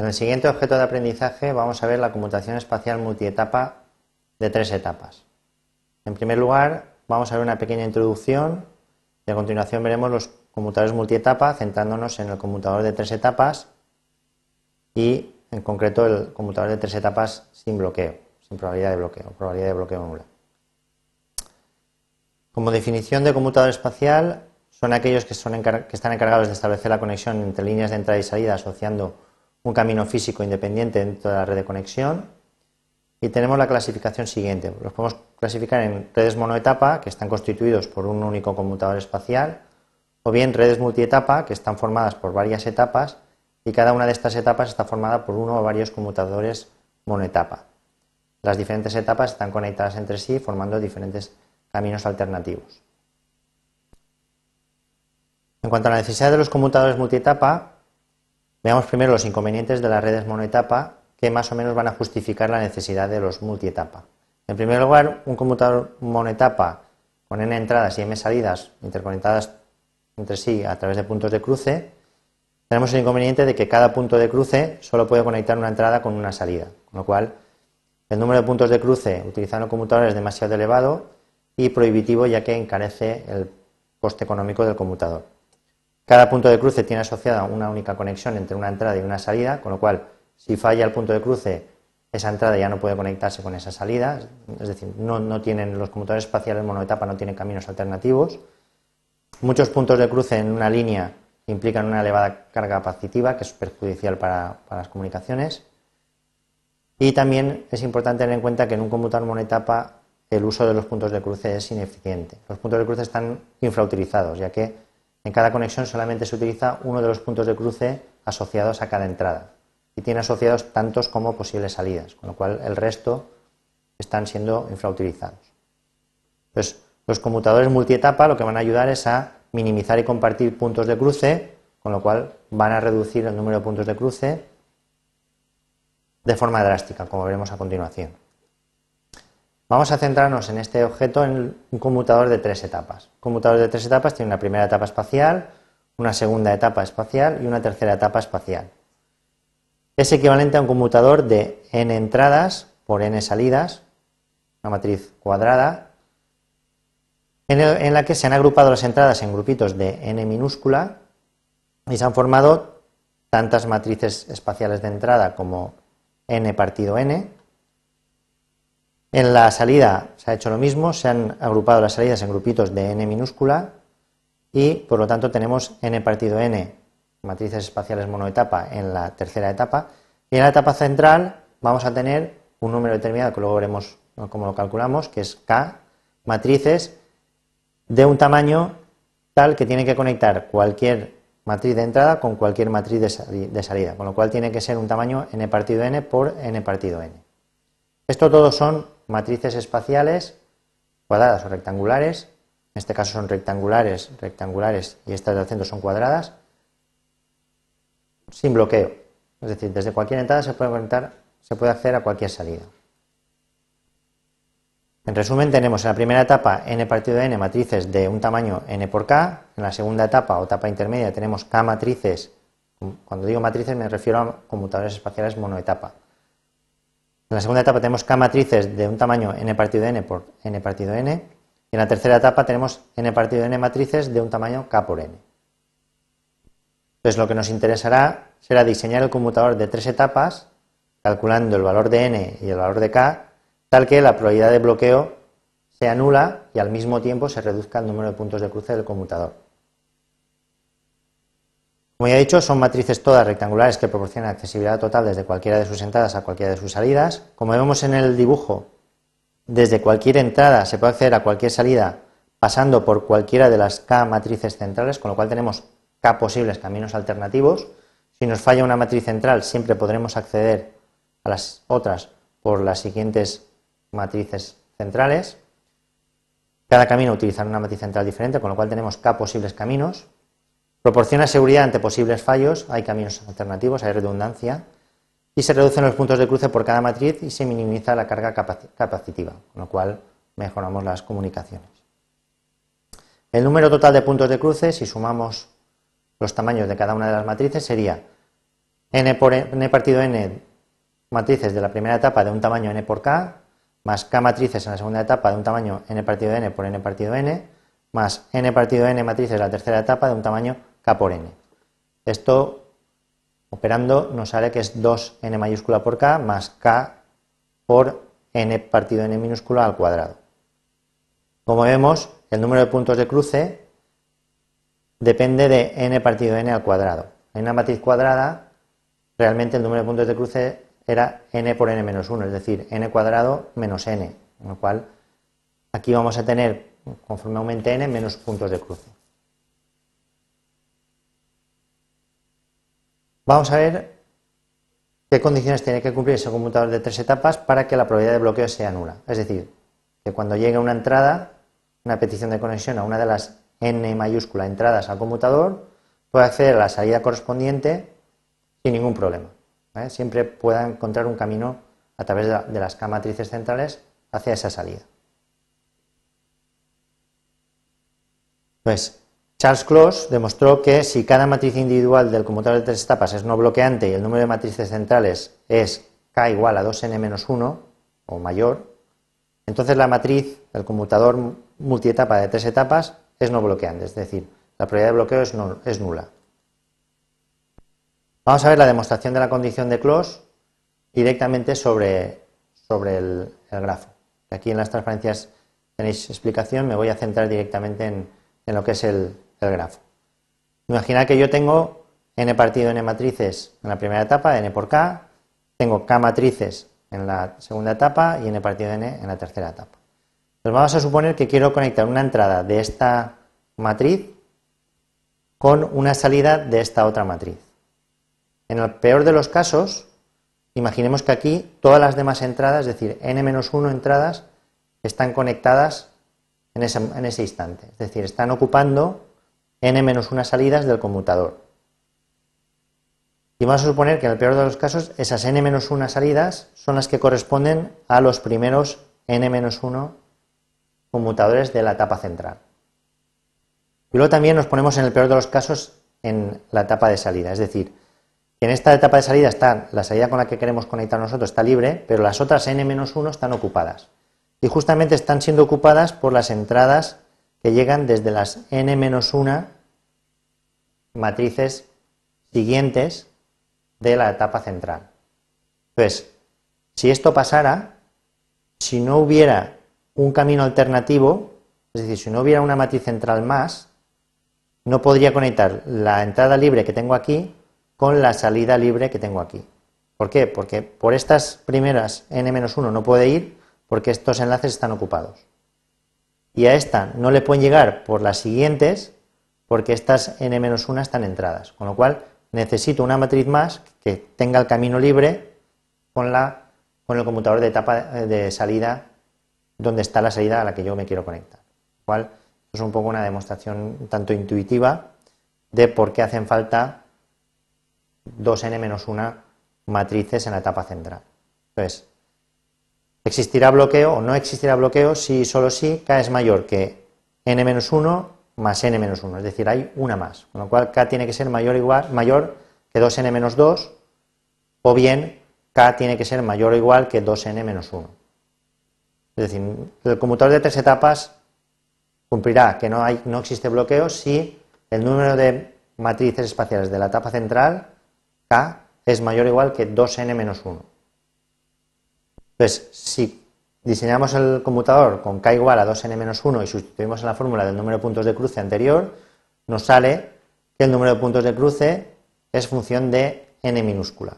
En el siguiente objeto de aprendizaje vamos a ver la conmutación espacial multietapa de tres etapas. En primer lugar, vamos a ver una pequeña introducción y a continuación veremos los conmutadores multietapa centrándonos en el conmutador de tres etapas y en concreto el conmutador de tres etapas sin bloqueo, sin probabilidad de bloqueo, probabilidad de bloqueo nula. Como definición de conmutador espacial son aquellos que, que están encargados de establecer la conexión entre líneas de entrada y salida asociando un camino físico independiente dentro de la red de conexión. Y tenemos la clasificación siguiente. Los podemos clasificar en redes monoetapa, que están constituidos por un único conmutador espacial, o bien redes multietapa, que están formadas por varias etapas, y cada una de estas etapas está formada por uno o varios conmutadores monoetapa. Las diferentes etapas están conectadas entre sí, formando diferentes caminos alternativos. En cuanto a la necesidad de los conmutadores multietapa, Veamos primero los inconvenientes de las redes monoetapa que más o menos van a justificar la necesidad de los multietapa. En primer lugar, un conmutador monoetapa con n entradas y m salidas interconectadas entre sí a través de puntos de cruce, tenemos el inconveniente de que cada punto de cruce solo puede conectar una entrada con una salida, con lo cual el número de puntos de cruce utilizando el es demasiado elevado y prohibitivo ya que encarece el coste económico del conmutador. Cada punto de cruce tiene asociada una única conexión entre una entrada y una salida, con lo cual si falla el punto de cruce, esa entrada ya no puede conectarse con esa salida, es decir, no, tienen los conmutadores espaciales monoetapa no tienen caminos alternativos. Muchos puntos de cruce en una línea implican una elevada carga capacitiva que es perjudicial para, las comunicaciones. Y también es importante tener en cuenta que en un conmutador monoetapa el uso de los puntos de cruce es ineficiente. Los puntos de cruce están infrautilizados, ya que en cada conexión solamente se utiliza uno de los puntos de cruce asociados a cada entrada y tiene asociados tantos como posibles salidas, con lo cual el resto están siendo infrautilizados. los conmutadores multietapa lo que van a ayudar es a minimizar y compartir puntos de cruce, con lo cual van a reducir el número de puntos de cruce de forma drástica, como veremos a continuación. Vamos a centrarnos en este objeto en un conmutador de tres etapas. Un conmutador de tres etapas tiene una primera etapa espacial, una segunda etapa espacial y una tercera etapa espacial. Es equivalente a un conmutador de n entradas por n salidas, una matriz cuadrada, en, la que se han agrupado las entradas en grupitos de n minúscula y se han formado tantas matrices espaciales de entrada como n partido n, en la salida se ha hecho lo mismo, se han agrupado las salidas en grupitos de n minúscula y por lo tanto tenemos n partido n, matrices espaciales monoetapa, en la tercera etapa. Y en la etapa central vamos a tener un número determinado, que luego veremos cómo lo calculamos, que es k, matrices de un tamaño tal que tiene que conectar cualquier matriz de entrada con cualquier matriz de, salida, con lo cual tiene que ser un tamaño n partido n por n partido n. Esto todo son matrices espaciales cuadradas o rectangulares, en este caso son rectangulares, rectangulares y estas de centros son cuadradas, sin bloqueo. Es decir, desde cualquier entrada se puede conectar, se puede acceder a cualquier salida. En resumen, tenemos en la primera etapa n partido de n matrices de un tamaño n por k, en la segunda etapa o etapa intermedia tenemos k matrices, cuando digo matrices me refiero a conmutadores espaciales monoetapa, en la segunda etapa tenemos K matrices de un tamaño n partido n por n partido n. Y en la tercera etapa tenemos n partido n matrices de un tamaño K por n. Entonces lo que nos interesará será diseñar el conmutador de tres etapas, calculando el valor de n y el valor de k, tal que la probabilidad de bloqueo se anula y al mismo tiempo se reduzca el número de puntos de cruce del conmutador. Como ya he dicho, son matrices todas rectangulares que proporcionan accesibilidad total desde cualquiera de sus entradas a cualquiera de sus salidas. Como vemos en el dibujo, desde cualquier entrada se puede acceder a cualquier salida pasando por cualquiera de las K matrices centrales, con lo cual tenemos K posibles caminos alternativos. Si nos falla una matriz central, siempre podremos acceder a las otras por las siguientes matrices centrales. Cada camino utilizará una matriz central diferente, con lo cual tenemos K posibles caminos. Proporciona seguridad ante posibles fallos, hay caminos alternativos, hay redundancia, y se reducen los puntos de cruce por cada matriz y se minimiza la carga capacitiva, con lo cual mejoramos las comunicaciones. El número total de puntos de cruce, si sumamos los tamaños de cada una de las matrices, sería n por e, n partido n matrices de la primera etapa de un tamaño n por k, más k matrices en la segunda etapa de un tamaño n partido n por n partido n, más n partido n matrices de la tercera etapa de un tamaño k por n. Esto, operando, nos sale que es 2n mayúscula por k más k por n partido n minúscula al cuadrado. Como vemos, el número de puntos de cruce depende de n partido n al cuadrado. En una matriz cuadrada, realmente el número de puntos de cruce era n por n menos 1, es decir, n cuadrado menos n, con lo cual aquí vamos a tener, conforme aumente n, menos puntos de cruce. Vamos a ver qué condiciones tiene que cumplir ese conmutador de tres etapas para que la probabilidad de bloqueo sea nula. Es decir, que cuando llegue una entrada, una petición de conexión a una de las n mayúscula entradas al conmutador, pueda acceder a la salida correspondiente sin ningún problema. Siempre pueda encontrar un camino a través de las K matrices centrales hacia esa salida. Pues Charles klaus demostró que si cada matriz individual del conmutador de tres etapas es no bloqueante y el número de matrices centrales es k igual a 2n-1 o mayor, entonces la matriz del conmutador multietapa de tres etapas es no bloqueante, es decir, la probabilidad de bloqueo es, nula. Vamos a ver la demostración de la condición de klaus directamente sobre, sobre el, grafo. Aquí en las transparencias tenéis explicación, me voy a centrar directamente en lo que es el, el grafo. Imagina que yo tengo n partido n matrices en la primera etapa, n por k, tengo k matrices en la segunda etapa y n partido de n en la tercera etapa. Entonces pues vamos a suponer que quiero conectar una entrada de esta matriz con una salida de esta otra matriz. En el peor de los casos, imaginemos que aquí todas las demás entradas, es decir, n-1 entradas, están conectadas en ese, en ese instante, es decir, están ocupando n-1 salidas del conmutador. Y vamos a suponer que en el peor de los casos esas n-1 salidas son las que corresponden a los primeros n-1 conmutadores de la etapa central. Y luego también nos ponemos en el peor de los casos en la etapa de salida, es decir, que en esta etapa de salida está la salida con la que queremos conectar nosotros está libre, pero las otras n-1 están ocupadas. Y justamente están siendo ocupadas por las entradas que llegan desde las n-1 matrices siguientes de la etapa central. Entonces, si esto pasara, si no hubiera un camino alternativo, es decir, si no hubiera una matriz central más, no podría conectar la entrada libre que tengo aquí con la salida libre que tengo aquí. ¿Por qué? Porque por estas primeras n-1 no puede ir porque estos enlaces están ocupados y a esta no le pueden llegar por las siguientes porque estas n-1 están entradas, con lo cual necesito una matriz más que tenga el camino libre con, la, con el computador de etapa de salida donde está la salida a la que yo me quiero conectar. Lo cual es un poco una demostración tanto intuitiva de por qué hacen falta dos n-1 matrices en la etapa central. Entonces, Existirá bloqueo o no existirá bloqueo si solo si k es mayor que n-1 más n-1, es decir, hay una más, con lo cual k tiene que ser mayor, igual, mayor que 2n-2 o bien k tiene que ser mayor o igual que 2n-1. Es decir, el conmutador de tres etapas cumplirá que no, hay, no existe bloqueo si el número de matrices espaciales de la etapa central, k, es mayor o igual que 2n-1. Entonces, si diseñamos el computador con k igual a 2n-1 y sustituimos en la fórmula del número de puntos de cruce anterior, nos sale que el número de puntos de cruce es función de n minúscula.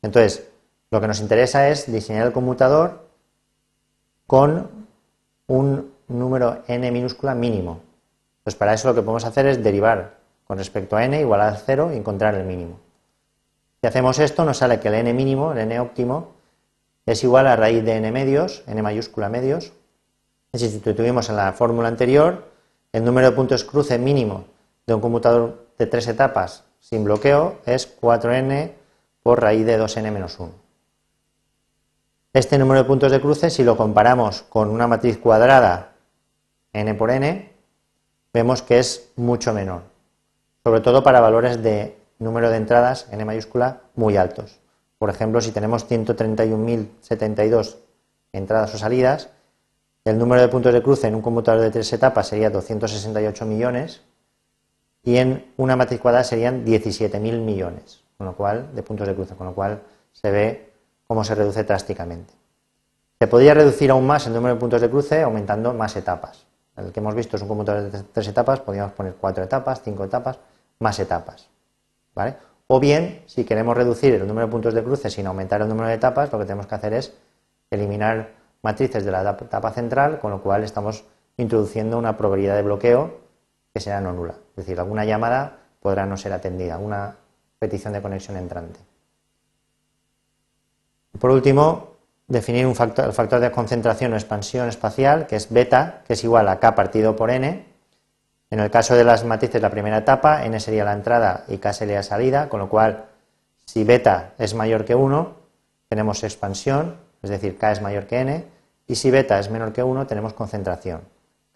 Entonces, lo que nos interesa es diseñar el computador con un número n minúscula mínimo. Pues para eso lo que podemos hacer es derivar con respecto a n igual a 0 y encontrar el mínimo. Si hacemos esto, nos sale que el n mínimo, el n óptimo, es igual a raíz de n medios, n mayúscula medios. si sustituimos en la fórmula anterior el número de puntos cruce mínimo de un computador de tres etapas sin bloqueo es 4n por raíz de 2n menos 1. Este número de puntos de cruce, si lo comparamos con una matriz cuadrada n por n, vemos que es mucho menor, sobre todo para valores de número de entradas n mayúscula muy altos. Por ejemplo, si tenemos 131.072 entradas o salidas, el número de puntos de cruce en un computador de tres etapas sería 268 millones y en una matriz cuadrada serían 17.000 millones, con lo cual de puntos de cruce, con lo cual se ve cómo se reduce drásticamente. Se podría reducir aún más el número de puntos de cruce aumentando más etapas. El que hemos visto es un computador de tres etapas, podríamos poner cuatro etapas, cinco etapas, más etapas. ¿vale? O bien, si queremos reducir el número de puntos de cruce sin aumentar el número de etapas, lo que tenemos que hacer es eliminar matrices de la etapa central, con lo cual estamos introduciendo una probabilidad de bloqueo que será no nula. Es decir, alguna llamada podrá no ser atendida, una petición de conexión entrante. Por último, definir el factor de concentración o expansión espacial, que es beta, que es igual a k partido por n, en el caso de las matrices, la primera etapa, n sería la entrada y k sería la salida, con lo cual, si beta es mayor que 1, tenemos expansión, es decir, k es mayor que n, y si beta es menor que 1, tenemos concentración,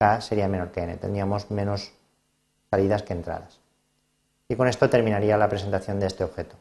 k sería menor que n, tendríamos menos salidas que entradas. Y con esto terminaría la presentación de este objeto.